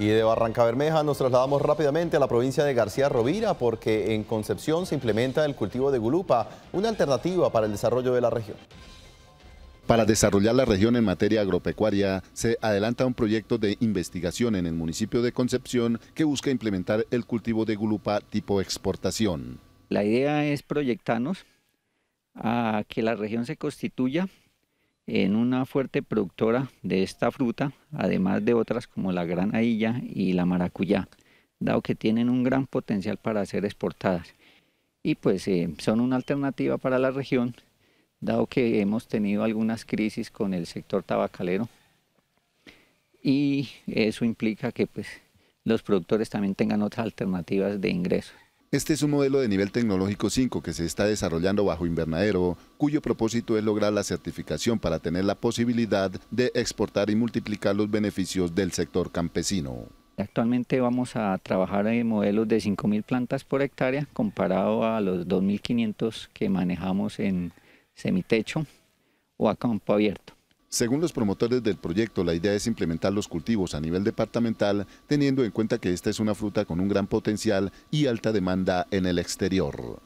Y de Barranca Bermeja nos trasladamos rápidamente a la provincia de García Rovira porque en Concepción se implementa el cultivo de gulupa, una alternativa para el desarrollo de la región. Para desarrollar la región en materia agropecuaria, se adelanta un proyecto de investigación en el municipio de Concepción que busca implementar el cultivo de gulupa tipo exportación. La idea es proyectarnos a que la región se constituya en una fuerte productora de esta fruta, además de otras como la granadilla y la maracuyá, dado que tienen un gran potencial para ser exportadas. Y pues eh, son una alternativa para la región, dado que hemos tenido algunas crisis con el sector tabacalero y eso implica que pues, los productores también tengan otras alternativas de ingresos. Este es un modelo de nivel tecnológico 5 que se está desarrollando bajo invernadero, cuyo propósito es lograr la certificación para tener la posibilidad de exportar y multiplicar los beneficios del sector campesino. Actualmente vamos a trabajar en modelos de 5.000 plantas por hectárea comparado a los 2.500 que manejamos en semitecho o a campo abierto. Según los promotores del proyecto, la idea es implementar los cultivos a nivel departamental, teniendo en cuenta que esta es una fruta con un gran potencial y alta demanda en el exterior.